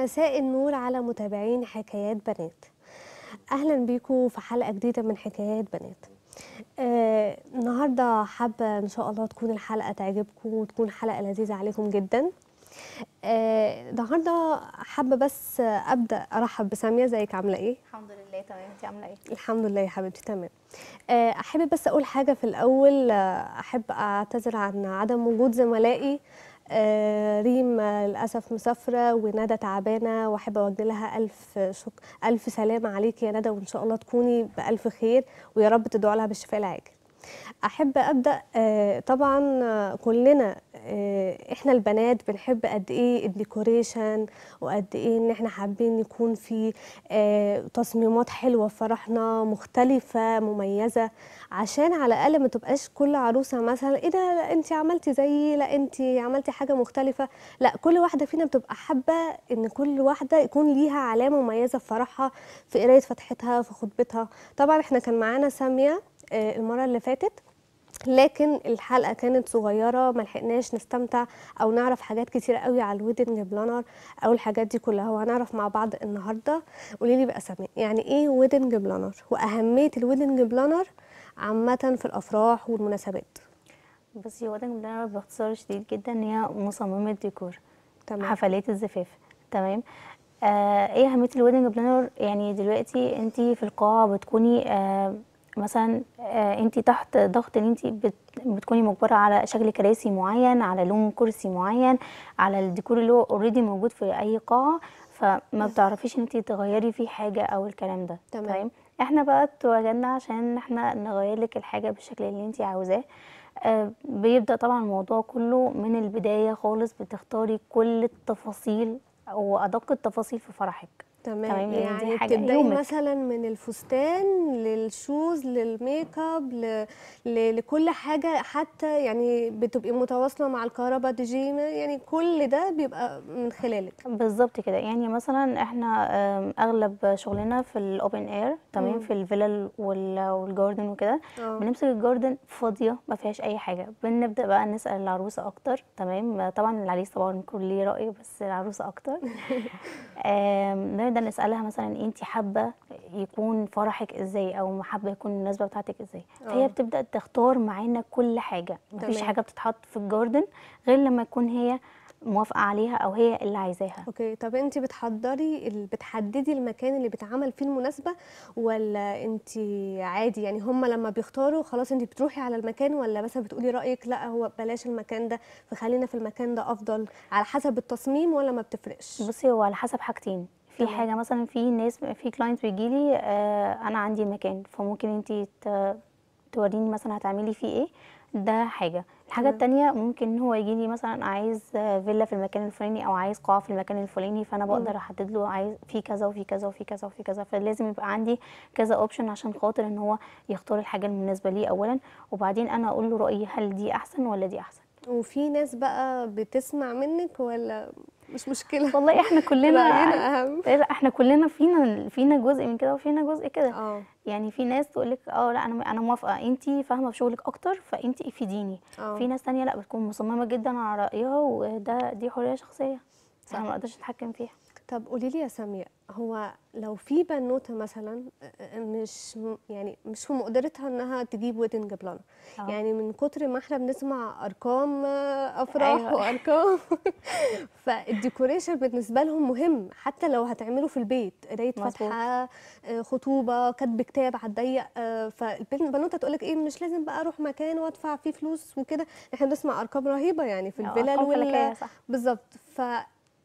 مساء النور على متابعين حكايات بنات اهلا بيكم في حلقه جديده من حكايات بنات آه، النهارده حابه ان شاء الله تكون الحلقه تعجبكم وتكون حلقه لذيذه عليكم جدا آه، النهارده آه، حابه بس ابدا ارحب بساميه ازيك عامله ايه الحمد لله تمام انت عامله ايه الحمد لله يا حبيبتي تمام آه، احب بس اقول حاجه في الاول آه، احب اعتذر عن عدم وجود زملائي آه، ريم للاسف مسافره وندى تعبانه واحب اوجه لها الف شك... الف سلامه عليكي يا ندى وان شاء الله تكوني بالف خير ويا رب تدعوا لها بالشفاء العاجل احب ابدا آه، طبعا آه، كلنا آه، احنا البنات بنحب قد ايه الديكوريشن وقد ايه ان احنا حابين يكون في تصميمات حلوه في فرحنا مختلفه مميزه عشان على الاقل ما تبقاش كل عروسه مثلا ايه ده لا انت عملتي زيي لا انت عملتي حاجه مختلفه لا كل واحده فينا بتبقى حابه ان كل واحده يكون ليها علامه مميزه في فرحها في قرايه فتحتها في خطبتها طبعا احنا كان معانا ساميه آه، المره اللي فاتت لكن الحلقه كانت صغيره ما لحقناش نستمتع او نعرف حاجات كتيره قوي على الويدنج بلانر او الحاجات دي كلها وهنعرف مع بعض النهارده قولي لي بقى سامي يعني ايه ويدنج بلانر واهميه الويدنج بلانر عامه في الافراح والمناسبات بصي ويدنج بلانر باختصار شديد جدا ان هي مصممه ديكور تمام حفلات الزفاف تمام آه ايه اهميه الويدنج بلانر يعني دلوقتي انت في القاعه بتكوني آه مثلا آه، انت تحت ضغط ان انت بتكوني مجبره على شكل كراسي معين على لون كرسي معين على الديكور اللي هو اوريدي موجود في اي قاعه فما بتعرفيش ان انت تغيري فيه حاجه او الكلام ده تمام طيب؟ احنا بقى اتواجدنا عشان احنا نغير لك الحاجه بالشكل اللي انت عاوزاه آه بيبدا طبعا الموضوع كله من البدايه خالص بتختاري كل التفاصيل وادق التفاصيل في فرحك تمام, يعني, يعني دي حاجة بتبداي يومك. مثلا من الفستان للشوز للميك اب ل... ل... لكل حاجه حتى يعني بتبقي متواصله مع الكهرباء دي يعني كل ده بيبقى من خلالك بالظبط كده يعني مثلا احنا اغلب شغلنا في الاوبن اير تمام مم. في الفيلل وال... والجاردن وكده آه. بنمسك الجاردن فاضيه ما فيهاش اي حاجه بنبدا بقى نسال العروسه اكتر تمام طبعا العريس طبعا كل ليه راي بس العروسه اكتر نقدر نسالها مثلا انت حابه يكون فرحك ازاي او حابه يكون المناسبه بتاعتك ازاي آه. فهي بتبدا تختار معانا كل حاجه مفيش حاجه بتتحط في الجاردن غير لما يكون هي موافقه عليها او هي اللي عايزاها اوكي طب انت بتحضري بتحددي المكان اللي بيتعمل فيه المناسبه ولا انت عادي يعني هم لما بيختاروا خلاص انت بتروحي على المكان ولا مثلا بتقولي رايك لا هو بلاش المكان ده فخلينا في المكان ده افضل على حسب التصميم ولا ما بتفرقش بصي هو على حسب حاجتين في حاجه مثلا في ناس في كلاينت بيجي لي آه انا عندي مكان فممكن انت توريني مثلا هتعملي فيه ايه ده حاجه الحاجه الثانيه ممكن هو يجي لي مثلا عايز فيلا في المكان الفلاني او عايز قاعه في المكان الفلاني فانا بقدر احدد له عايز في كذا وفي كذا وفي كذا وفي كذا فلازم يبقى عندي كذا اوبشن عشان خاطر ان هو يختار الحاجه المناسبه ليه اولا وبعدين انا اقول له رايي هل دي احسن ولا دي احسن وفي ناس بقى بتسمع منك ولا مش مشكله والله احنا كلنا اهم لا احنا كلنا فينا فينا جزء من كده وفينا جزء كده آه. يعني في ناس تقول لك اه لا انا انا موافقه انت فاهمه في شغلك اكتر فانت افيديني آه. في ناس تانية لا بتكون مصممه جدا على رايها وده دي حريه شخصيه صح. انا ما اقدرش اتحكم فيها طب قولي لي يا سامية هو لو في بنوته مثلا آه، آه، مش يعني مش في مقدرتها انها تجيب ويدنج بلانر آه. يعني من كتر ما احنا بنسمع ارقام افراح أيوة. وارقام فالديكوريشن بالنسبه لهم مهم حتى لو هتعمله في البيت قرايه فاتحه خطوبه كاتب كتاب على الضيق فالبنوته تقول لك ايه مش لازم بقى اروح مكان وادفع فيه فلوس وكده احنا بنسمع ارقام رهيبه يعني في الفلل وال بالظبط ف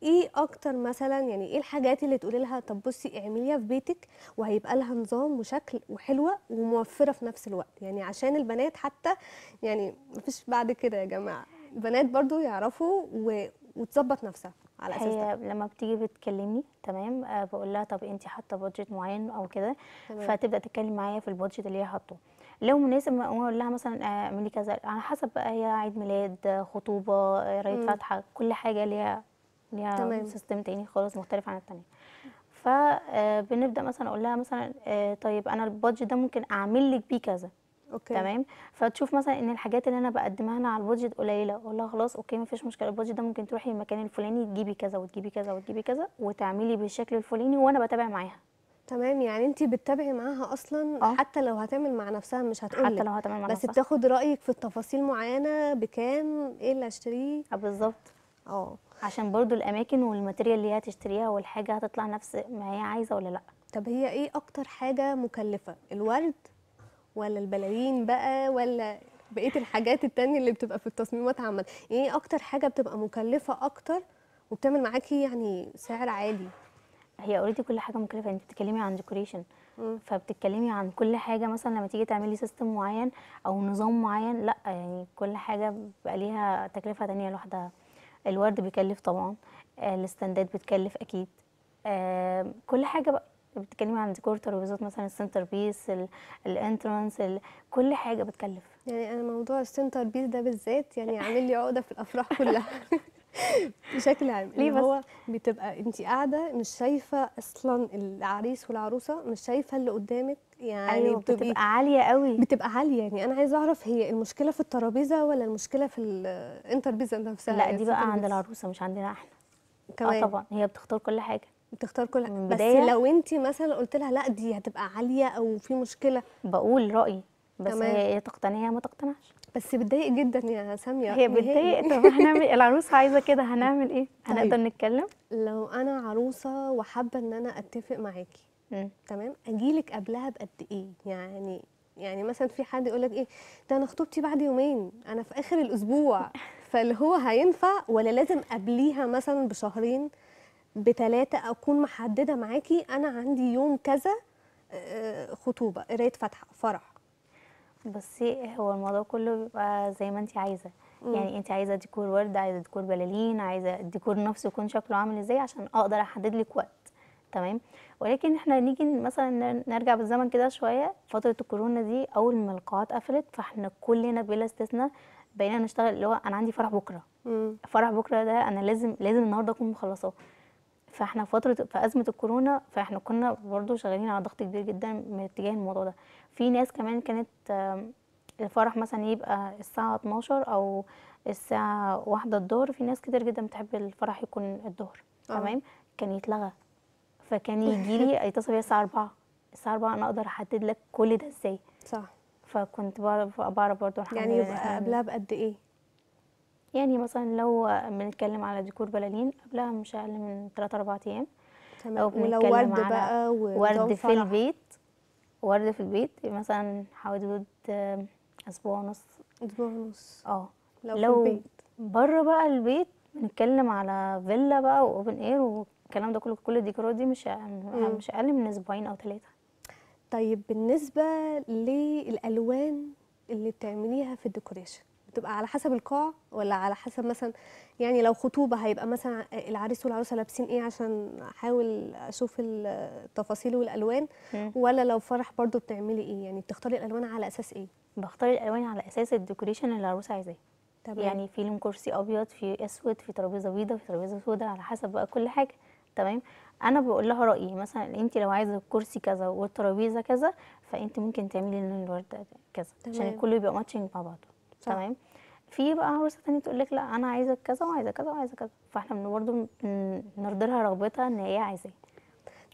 ايه اكتر مثلا يعني ايه الحاجات اللي تقولي لها طب بصي اعمليها في بيتك وهيبقى لها نظام وشكل وحلوه وموفره في نفس الوقت يعني عشان البنات حتى يعني مفيش بعد كده يا جماعه البنات برضو يعرفوا و... وتظبط نفسها على اساس هي لما بتيجي بتكلمني تمام آه، بقول لها طب انت حاطه بادجت معين او كده فتبدا تتكلم معايا في البادجت اللي هي حاطه لو مناسب اقول لها مثلا آه، اعملي كذا على حسب بقى هي عيد ميلاد خطوبه قرايه آه، فاتحه كل حاجه ليها ليها سيستم تاني خالص مختلف عن التانية فبنبدا آه، مثلا اقول لها مثلا آه، طيب انا البادجت ده ممكن اعمل لك بيه كذا أوكي. تمام فتشوف مثلا ان الحاجات اللي انا بقدمها هنا على البادجت قليله اقول لها خلاص اوكي مفيش مشكله البادجت ده ممكن تروحي المكان الفلاني تجيبي كذا وتجيبي كذا وتجيبي كذا وتعملي بالشكل الفلاني وانا بتابع معاها تمام يعني انت بتتابعي معاها اصلا أوه. حتى لو هتعمل مع نفسها مش هتقول حتى لو هتعمل مع بس نفسها بس بتاخد رايك في التفاصيل معينه بكام ايه اللي هشتريه آه، بالظبط اه عشان برضو الاماكن والماتيريال اللي هي هتشتريها والحاجه هتطلع نفس ما هي عايزه ولا لا طب هي ايه اكتر حاجه مكلفه الورد ولا البلايين بقى ولا بقيه الحاجات التانية اللي بتبقى في التصميمات عامه يعني ايه اكتر حاجه بتبقى مكلفه اكتر وبتعمل معاكي إيه يعني سعر عالي هي اوريدي كل حاجه مكلفه انت بتتكلمي عن ديكوريشن فبتتكلمي عن كل حاجه مثلا لما تيجي تعملي سيستم معين او نظام معين لا يعني كل حاجه بقى ليها تكلفه تانية لوحدها الورد بيكلف طبعا آه، الستاندات بتكلف اكيد كل حاجه بقى بتتكلمي عن ديكور ترابيزات مثلا السنتر بيس الانترانس كل حاجه بتكلف يعني انا موضوع السنتر بيس ده بالذات يعني عامل لي عقده في الافراح كلها بشكل عام ليه بس؟ هو بتبقى انت قاعده مش شايفه اصلا العريس والعروسه مش شايفه اللي قدامك يعني أيوة بتبقى, بتبقى عاليه قوي بتبقى عاليه يعني انا عايزه اعرف هي المشكله في الترابيزه ولا المشكله في الانتربيزه نفسها لا يعني دي بقى عند العروسه مش عندنا احنا آه، كمان اه طبعا هي بتختار كل حاجه بتختار كل حاجه بس لو انت مثلا قلت لها لا دي هتبقى عاليه او في مشكله بقول رايي بس كمان. هي إيه تقتنع هي ما تقتنعش بس بتضايق جدا يا ساميه هي بتضايق طب هنعمل إيه؟ العروسه عايزه كده هنعمل ايه طيب. هنقدر نتكلم لو انا عروسه وحابه ان انا اتفق معاكي تمام اجيلك قبلها بقد ايه يعني يعني مثلا في حد يقول لك ايه ده انا خطوبتي بعد يومين انا في اخر الاسبوع فاللي هو هينفع ولا لازم قبليها مثلا بشهرين بتلاتة اكون محدده معاكي انا عندي يوم كذا آه، خطوبه قرايه فاتحه فرح بصي هو الموضوع كله بيبقى زي ما انت عايزه مم. يعني انت عايزه ديكور ورد عايزه ديكور بلالين عايزه الديكور نفسه يكون شكله عامل ازاي عشان اقدر احدد لك وقت تمام ولكن احنا نيجي مثلا نرجع بالزمن كده شويه فتره الكورونا دي اول ما القاعات قفلت فاحنا كلنا بلا استثناء بقينا نشتغل اللي هو انا عندي فرح بكره مم. فرح بكره ده انا لازم لازم النهارده اكون مخلصاه فاحنا في فتره في ازمه الكورونا فاحنا كنا برضو شغالين على ضغط كبير جدا من اتجاه الموضوع ده في ناس كمان كانت الفرح مثلا يبقى الساعه 12 او الساعه واحدة الظهر في ناس كتير جدا بتحب الفرح يكون الظهر آه. تمام كان يتلغى فكان يجي لي يتصل بيا الساعه 4 الساعه 4 انا اقدر احدد لك كل ده ازاي صح فكنت بعرف بعرف برضه يعني يبقى قبلها بقد ايه يعني مثلا لو بنتكلم على ديكور بلالين قبلها مش اقل من 3 4 ايام لو بنتكلم ورد على بقى ورد في البيت ورد في البيت مثلا حوالي اسبوع ونص اسبوع ونص اه لو, لو بره بقى البيت بنتكلم على فيلا بقى واوبن اير والكلام ده كله كل الديكورات دي مش مش اقل من اسبوعين او ثلاثه طيب بالنسبه للالوان اللي بتعمليها في الديكوريشن بتبقى على حسب القاع ولا على حسب مثلا يعني لو خطوبه هيبقى مثلا العريس والعروسه لابسين ايه عشان احاول اشوف التفاصيل والالوان ولا لو فرح برضو بتعملي ايه يعني بتختاري الالوان على اساس ايه بختار الالوان على اساس الديكوريشن اللي العروسه عايزاه يعني في لون كرسي ابيض في اسود في ترابيزه بيضاء في ترابيزه سوداء على حسب بقى كل حاجه تمام انا بقول لها رايي مثلا انت لو عايزه الكرسي كذا والترابيزه كذا فانت ممكن تعملي لون الورد كذا عشان كله يبقى ماتشنج مع بعضه تمام في بقى عروسه تانية تقول لك لا انا عايزه كذا وعايزه كذا وعايزه كذا فاحنا برضه نرضي لها رغبتها ان هي عايزاه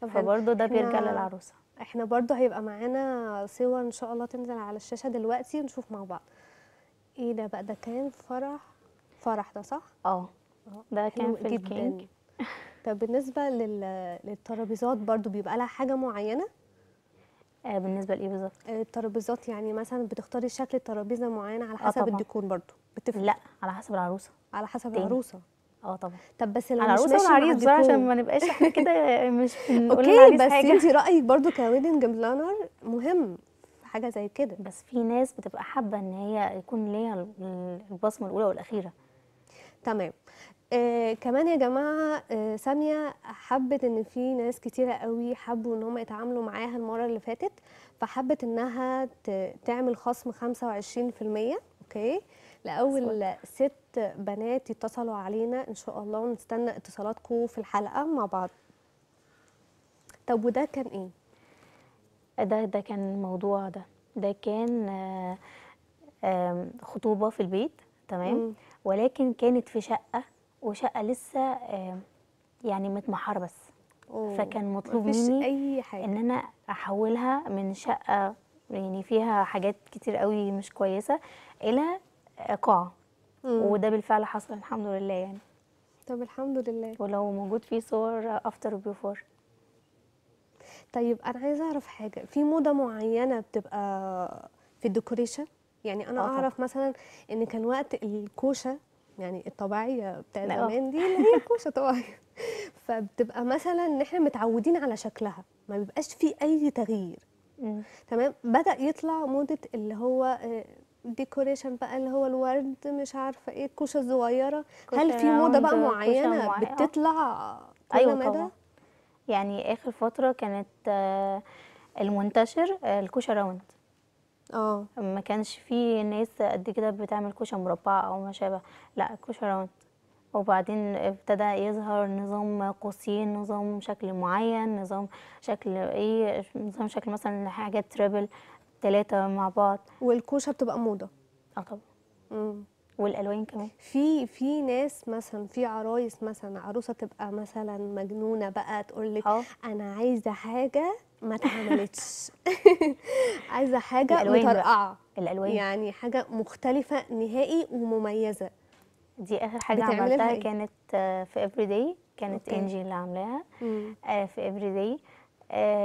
فبرضه ده بيرجع للعروسه احنا برضه هيبقى معانا صور ان شاء الله تنزل على الشاشه دلوقتي نشوف مع بعض ايه ده بقى ده كان فرح فرح ده صح اه, آه. ده كان في الكينج طب بالنسبه للترابيزات برضو بيبقى لها حاجه معينه آه، بالنسبه لايه بالظبط آه، الترابيزات يعني مثلا بتختاري شكل الترابيزه معينه على آه، حسب الديكور برضه بتفرق لا على حسب العروسه على حسب تاني. العروسه اه طبعا طب بس لو العروسه والعريس بقى عشان ما نبقاش احنا كده مش اوكي بس انت رايك برضو كويدنج بلانر مهم في حاجه زي كده بس في ناس بتبقى حابه ان هي يكون ليها البصمه الاولى والاخيره تمام آه كمان يا جماعه آه ساميه حبت ان في ناس كتيره قوي حبوا ان هم يتعاملوا معاها المره اللي فاتت فحبت انها تعمل خصم 25% اوكي لاول ست بنات يتصلوا علينا ان شاء الله ونستنى اتصالاتكم في الحلقه مع بعض طب وده كان ايه ده ده كان الموضوع ده ده كان آه خطوبه في البيت تمام ولكن كانت في شقه وشقه لسه يعني متمحره بس أوه. فكان مطلوب مني أي حاجة. ان انا احولها من شقه يعني فيها حاجات كتير قوي مش كويسه الى قاعه وده بالفعل حصل الحمد لله يعني طب الحمد لله ولو موجود فيه صور افتر بيفور طيب انا عايزه اعرف حاجه في موضه معينه بتبقى في الديكوريشن يعني انا آه، اعرف مثلا ان كان وقت الكوشه يعني الطبيعيه بتاع زمان دي اللي هي كوشه طبيعيه فبتبقى مثلا ان احنا متعودين على شكلها ما بيبقاش فيه اي تغيير تمام بدا يطلع موضه اللي هو ديكوريشن آه، بقى اللي هو الورد مش عارفه ايه الكوشه الصغيره هل في موضه بقى معينه آه. بتطلع ايوه مدى؟ طبعا يعني اخر فتره كانت آه، المنتشر الكوشه راوند اه ما كانش فيه ناس قد كده بتعمل كوشه مربعه او ما شابه لا كوشه راوند وبعدين ابتدى يظهر نظام قوسين نظام شكل معين نظام شكل ايه نظام شكل مثلا حاجات تريبل ثلاثه مع بعض والكوشه بتبقى موضه اه طبعا والالوان كمان في في ناس مثلا في عرايس مثلا عروسه تبقى مثلا مجنونه بقى تقول لك اه. انا عايزه حاجه ما اتعملتش عايزه حاجه مترقعه الالوان يعني حاجه مختلفه نهائي ومميزه دي اخر حاجه عملتها هي. إيه؟ كانت آه، في افري داي كانت أوكي. انجي اللي عاملاها آه، في افري آه، داي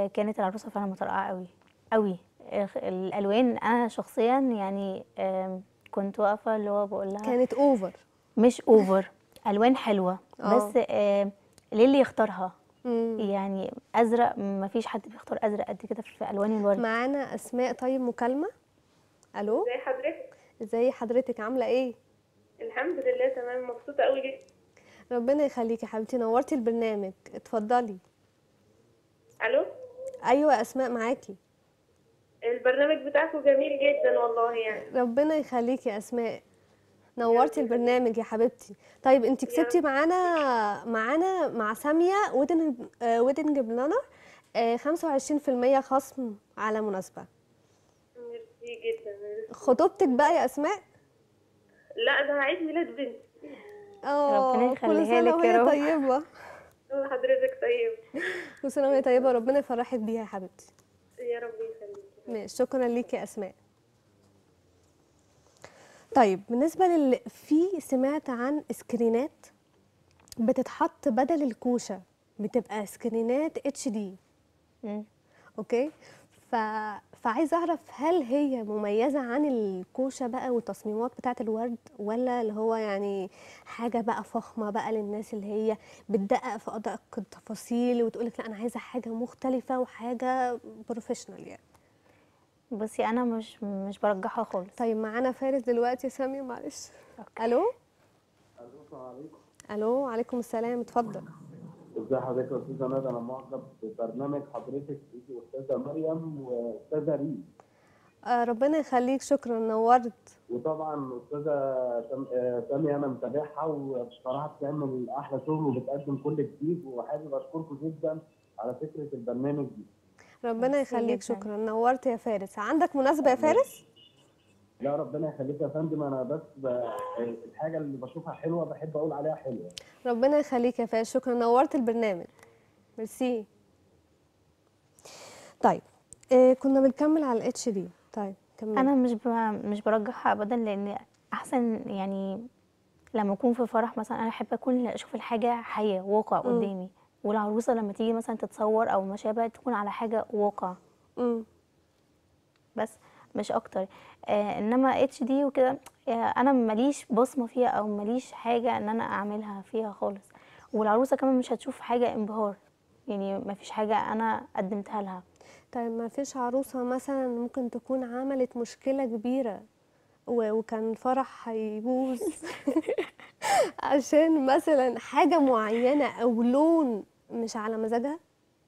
كانت العروسه فعلا مترقعه قوي قوي الالوان انا شخصيا يعني كنت واقفه اللي هو بقول لها كانت اوفر مش اوفر الوان حلوه أوه. بس ليه اللي يختارها مم. يعني ازرق ما فيش حد بيختار ازرق قد كده في الوان الورد معانا اسماء طيب مكالمه الو ازي حضرتك ازي حضرتك عامله ايه الحمد لله تمام مبسوطه قوي جدا ربنا يخليكي يا حبيبتي نورتي البرنامج اتفضلي الو ايوه اسماء معاكي البرنامج بتاعكم جميل جدا والله يعني ربنا يخليكي يا اسماء نورتي البرنامج يا حبيبتي طيب انت كسبتي معانا معانا مع ساميه ودن ودنج بلانر 25% خصم على مناسبه ميرسي جدا خطوبتك بقى يا اسماء لا ده عيد ميلاد بنتي اه ربنا يخليها لك يا رب طيبه حضرتك طيب وسنه وهي طيبه ربنا يفرحك بيها يا حبيبتي يا رب يخليكي شكرا ليكي يا اسماء طيب بالنسبه لل في سمعت عن سكرينات بتتحط بدل الكوشه بتبقى سكرينات اتش دي اوكي ف... فعايزه اعرف هل هي مميزه عن الكوشه بقى والتصميمات بتاعه الورد ولا اللي هو يعني حاجه بقى فخمه بقى للناس اللي هي بتدقق في ادق التفاصيل وتقولك لا انا عايزه حاجه مختلفه وحاجه بروفيشنال يعني بصي انا مش مش برجحها خالص طيب معانا فارس دلوقتي سامي معلش الو الو السلام عليكم الو وعليكم السلام اتفضل ازي حضرتك يا استاذه ندى انا معجب ببرنامج حضرتك انت واستاذه مريم واستاذه ريم آه ربنا يخليك شكرا نورت وطبعا استاذه آه، ساميه انا متابعها وبصراحه بتعمل احلى شغل وبتقدم كل جديد وحابب اشكركم جدا على فكره البرنامج دي ربنا يخليك شكرا نورت يا فارس عندك مناسبه يا فارس لا ربنا يخليك يا فندم انا بس الحاجه اللي بشوفها حلوه بحب اقول عليها حلوه ربنا يخليك يا فارس شكرا نورت البرنامج ميرسي طيب إيه كنا بنكمل على الاتش دي طيب كمل انا مش مش برجحها ابدا لان احسن يعني لما اكون في فرح مثلا انا احب اكون اشوف الحاجه حياه واقع قدامي م. والعروسه لما تيجي مثلا تتصور او ما شابه تكون على حاجه واقع امم بس مش اكتر آه انما اتش دي وكده آه انا ماليش بصمه فيها او ماليش حاجه ان انا اعملها فيها خالص والعروسه كمان مش هتشوف حاجه انبهار يعني ما فيش حاجه انا قدمتها لها طيب ما فيش عروسه مثلا ممكن تكون عملت مشكله كبيره وكان الفرح هيبوظ عشان مثلا حاجه معينه او لون مش على مزاجها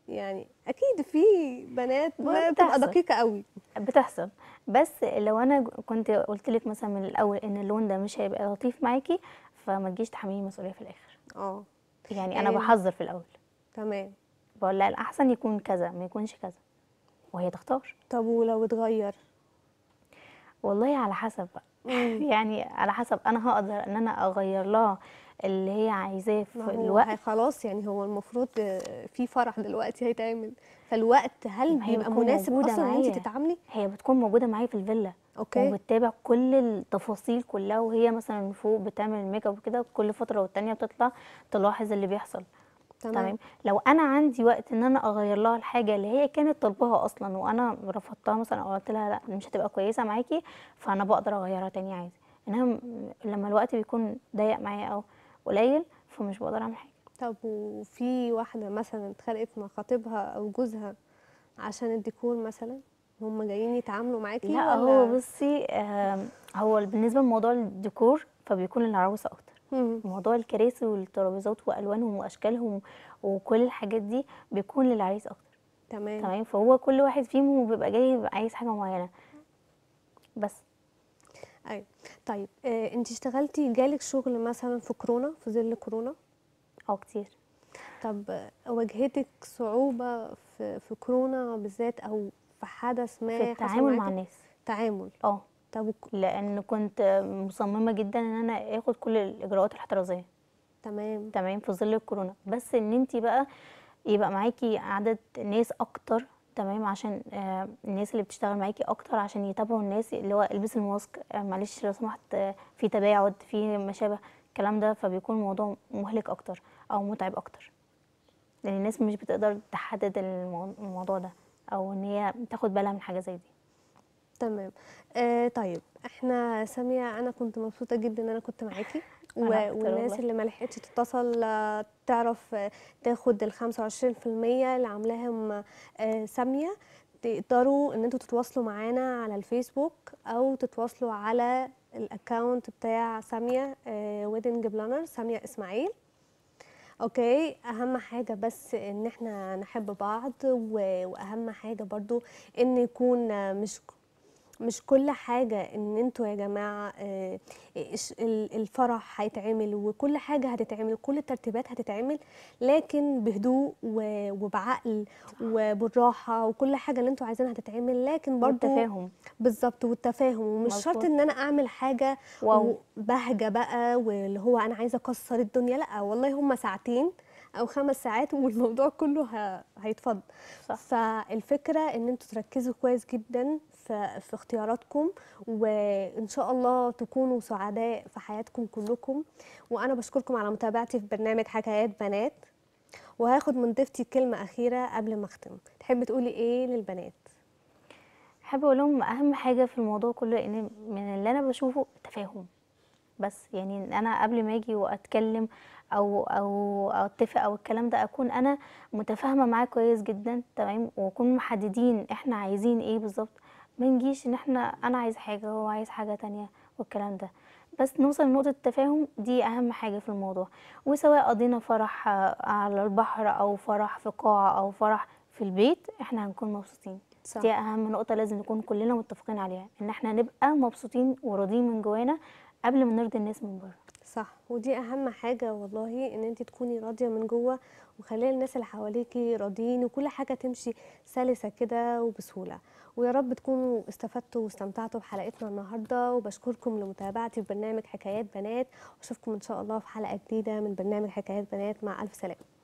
يعني اكيد في بنات بتبقى دقيقه قوي بتحصل بس لو انا كنت قلت لك مثلا من الاول ان اللون ده مش هيبقى لطيف معاكي فما تجيش تحملي مسؤوليه في الاخر اه يعني انا بحذر في الاول تمام بقول لها الاحسن يكون كذا ما يكونش كذا وهي تختار طب ولو اتغير والله على حسب بقى يعني على حسب انا هقدر ان انا اغير لها اللي هي عايزاه في هو الوقت خلاص يعني هو المفروض في فرح دلوقتي هيتعمل فالوقت هل هيبقى مناسب اصلا ان انت تتعاملي هي بتكون موجوده معايا في الفيلا اوكي وبتتابع كل التفاصيل كلها وهي مثلا فوق بتعمل الميك اب وكده كل فتره والتانيه بتطلع تلاحظ اللي بيحصل تمام. تمام لو انا عندي وقت ان انا اغير لها الحاجه اللي هي كانت طلبها اصلا وانا رفضتها مثلا او قلت لها لا مش هتبقى كويسه معاكي فانا بقدر اغيرها تاني عادي انما لما الوقت بيكون ضيق معايا او قليل فمش بقدر اعمل حاجه طب وفي واحده مثلا اتخانقت مع خطيبها او جوزها عشان الديكور مثلا هم جايين يتعاملوا معاكي لا ولا؟ هو بصي آه هو بالنسبه لموضوع الديكور فبيكون العروسه اكتر موضوع الكراسي والترابيزات والوانهم واشكالهم وكل الحاجات دي بيكون للعريس اكتر تمام تمام فهو كل واحد فيهم بيبقى جاي عايز حاجه معينه بس ايوه طيب آه، انت اشتغلتي جالك شغل مثلا في كورونا في ظل كورونا اه كتير طب آه، واجهتك صعوبة في, في كورونا بالذات او في حدث ما في التعامل مع الناس تعامل اه طب لان كنت مصممة جدا ان انا اخد كل الاجراءات الاحترازية تمام تمام في ظل الكورونا بس ان انت بقى يبقى معاكي عدد ناس اكتر تمام عشان آه، الناس اللي بتشتغل معاكي اكتر عشان يتابعوا الناس اللي هو البس الماسك آه، معلش لو سمحت آه، في تباعد في ما شابه الكلام ده فبيكون الموضوع مهلك اكتر او متعب اكتر لان الناس مش بتقدر تحدد الموضوع ده او ان هي تاخد بالها من حاجه زي دي تمام آه طيب احنا ساميه انا كنت مبسوطه جدا ان انا كنت معاكي والناس اللي ما لحقتش تتصل آه، تعرف آه، تاخد ال 25% اللي عاملاهم آه، ساميه تقدروا ان انتوا تتواصلوا معانا على الفيسبوك او تتواصلوا على الاكونت بتاع ساميه ويدنج بلانر ساميه اسماعيل اوكي اهم حاجه بس ان احنا نحب بعض واهم حاجه برضو ان يكون مش مش كل حاجة ان انتوا يا جماعة آه، الفرح هيتعمل وكل حاجة هتتعمل كل الترتيبات هتتعمل لكن بهدوء وبعقل وبالراحة وكل حاجة اللي انتوا عايزينها هتتعمل لكن برضو والتفاهم بالظبط والتفاهم ومش شرط ان انا اعمل حاجة بهجة بقى واللي هو انا عايزة اكسر الدنيا لا والله هم ساعتين او خمس ساعات والموضوع كله هيتفض صح. فالفكره ان انتوا تركزوا كويس جدا في اختياراتكم وان شاء الله تكونوا سعداء في حياتكم كلكم وانا بشكركم على متابعتي في برنامج حكايات بنات وهاخد من ضيفتي كلمه اخيره قبل ما اختم تحبي تقولي ايه للبنات حابه اقول لهم اهم حاجه في الموضوع كله ان من اللي انا بشوفه تفاهم بس يعني انا قبل ما اجي واتكلم او او او اتفق او الكلام ده اكون انا متفاهمه معاه كويس جدا تمام واكون محددين احنا عايزين ايه بالظبط ما نجيش ان احنا انا عايزه حاجه هو عايز حاجه تانية والكلام ده بس نوصل لنقطة التفاهم دي أهم حاجة في الموضوع وسواء قضينا فرح على البحر أو فرح في قاعة أو فرح في البيت احنا هنكون مبسوطين صح. دي أهم نقطة لازم نكون كلنا متفقين عليها إن احنا نبقى مبسوطين وراضيين من جوانا قبل ما نرضي الناس من بره صح ودي اهم حاجه والله ان انت تكوني راضيه من جوه وخلي الناس اللي حواليكي راضيين وكل حاجه تمشي سلسه كده وبسهوله ويا رب تكونوا استفدتوا واستمتعتوا بحلقتنا النهارده وبشكركم لمتابعتي في برنامج حكايات بنات واشوفكم ان شاء الله في حلقه جديده من برنامج حكايات بنات مع الف سلامه